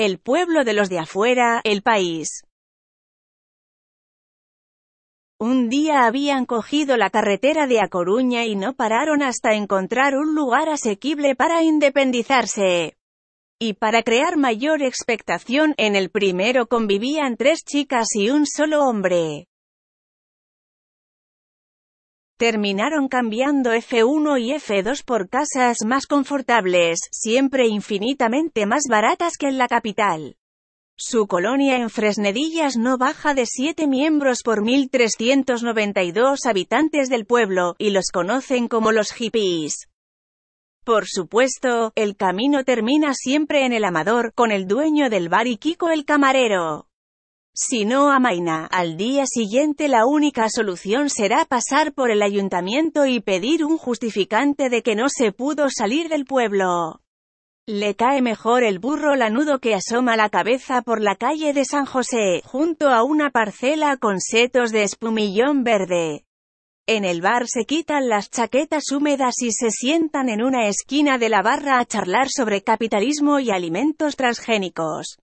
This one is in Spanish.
el pueblo de los de afuera, el país. Un día habían cogido la carretera de A Coruña y no pararon hasta encontrar un lugar asequible para independizarse. Y para crear mayor expectación, en el primero convivían tres chicas y un solo hombre. Terminaron cambiando F1 y F2 por casas más confortables, siempre infinitamente más baratas que en la capital. Su colonia en Fresnedillas no baja de 7 miembros por 1.392 habitantes del pueblo, y los conocen como los hippies. Por supuesto, el camino termina siempre en el Amador, con el dueño del bar y Kiko el camarero. Si no a Maina, al día siguiente la única solución será pasar por el ayuntamiento y pedir un justificante de que no se pudo salir del pueblo. Le cae mejor el burro lanudo que asoma la cabeza por la calle de San José, junto a una parcela con setos de espumillón verde. En el bar se quitan las chaquetas húmedas y se sientan en una esquina de la barra a charlar sobre capitalismo y alimentos transgénicos.